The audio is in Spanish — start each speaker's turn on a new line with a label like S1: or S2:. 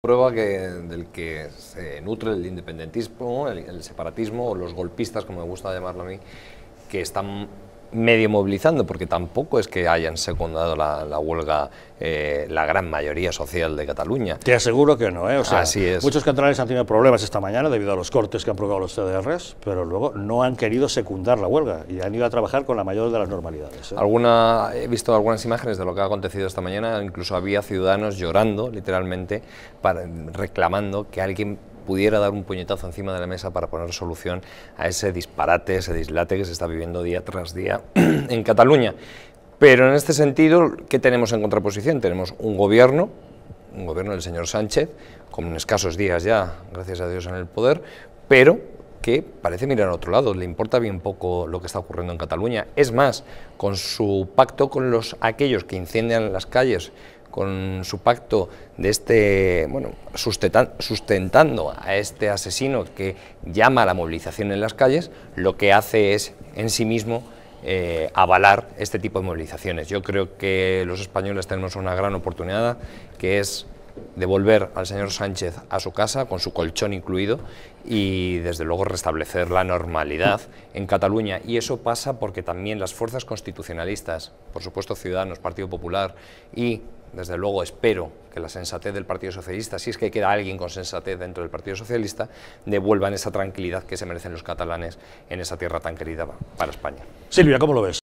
S1: Prueba que, del que se nutre el independentismo, el, separatismo o los golpistas, como me gusta llamarlo a mí, que están medio movilizando, porque tampoco es que hayan secundado la, huelga eh, la gran mayoría social de Cataluña. Te aseguro que no, ¿eh? Así es. Muchos
S2: catalanes han tenido problemas esta mañana debido a los cortes que han provocado los CDRs, pero luego no han querido secundar la huelga y han ido a trabajar con la mayor de las normalidades. ¿eh?
S1: Alguna, he visto algunas imágenes de lo que ha acontecido esta mañana, incluso había ciudadanos llorando, literalmente, reclamando que alguien pudiera dar un puñetazo encima de la mesa para poner solución a ese disparate, ese dislate que se está viviendo día tras día en Cataluña. Pero en este sentido, ¿qué tenemos en contraposición? Tenemos un gobierno, un gobierno del señor Sánchez, con escasos días ya, gracias a Dios, en el poder, pero que parece mirar a otro lado, le importa bien poco lo que está ocurriendo en Cataluña. Es más, con su pacto con los aquellos que incendian las calles con su pacto de este, bueno, sustentando a este asesino que llama a la movilización en las calles, lo que hace es en sí mismo eh, avalar este tipo de movilizaciones. Yo creo que los españoles tenemos una gran oportunidad que es devolver al señor Sánchez a su casa, con su colchón incluido, y desde luego restablecer la normalidad en Cataluña. Y eso pasa porque también las fuerzas constitucionalistas, por supuesto Ciudadanos, Partido Popular y desde luego espero que la sensatez del Partido Socialista, si es que queda alguien con sensatez dentro del Partido Socialista, devuelvan esa tranquilidad que se merecen los catalanes en esa tierra tan querida para España. Silvia, ¿cómo lo ves?